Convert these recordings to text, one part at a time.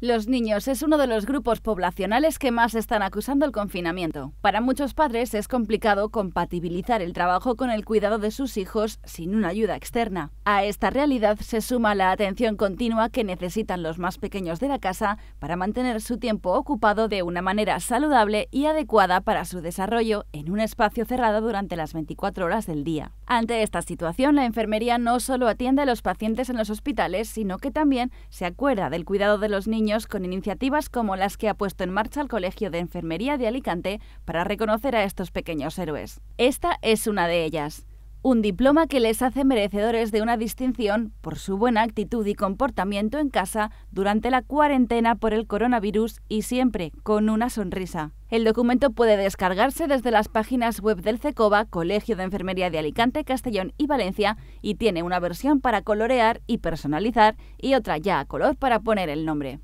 Los niños es uno de los grupos poblacionales que más están acusando el confinamiento. Para muchos padres es complicado compatibilizar el trabajo con el cuidado de sus hijos sin una ayuda externa. A esta realidad se suma la atención continua que necesitan los más pequeños de la casa para mantener su tiempo ocupado de una manera saludable y adecuada para su desarrollo en un espacio cerrado durante las 24 horas del día. Ante esta situación, la enfermería no solo atiende a los pacientes en los hospitales, sino que también se acuerda del cuidado de los niños con iniciativas como las que ha puesto en marcha el Colegio de Enfermería de Alicante para reconocer a estos pequeños héroes. Esta es una de ellas. Un diploma que les hace merecedores de una distinción por su buena actitud y comportamiento en casa durante la cuarentena por el coronavirus y siempre con una sonrisa. El documento puede descargarse desde las páginas web del CECOBA, Colegio de Enfermería de Alicante, Castellón y Valencia, y tiene una versión para colorear y personalizar y otra ya a color para poner el nombre.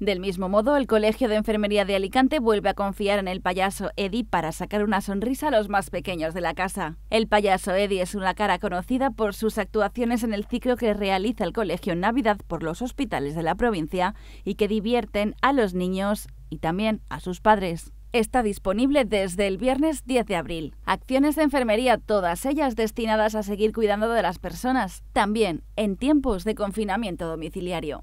Del mismo modo, el Colegio de Enfermería de Alicante vuelve a confiar en el payaso Eddie para sacar una sonrisa a los más pequeños de la casa. El payaso Eddie es una cara conocida por sus actuaciones en el ciclo que realiza el colegio en Navidad por los hospitales de la provincia y que divierten a los niños y también a sus padres está disponible desde el viernes 10 de abril. Acciones de enfermería, todas ellas destinadas a seguir cuidando de las personas, también en tiempos de confinamiento domiciliario.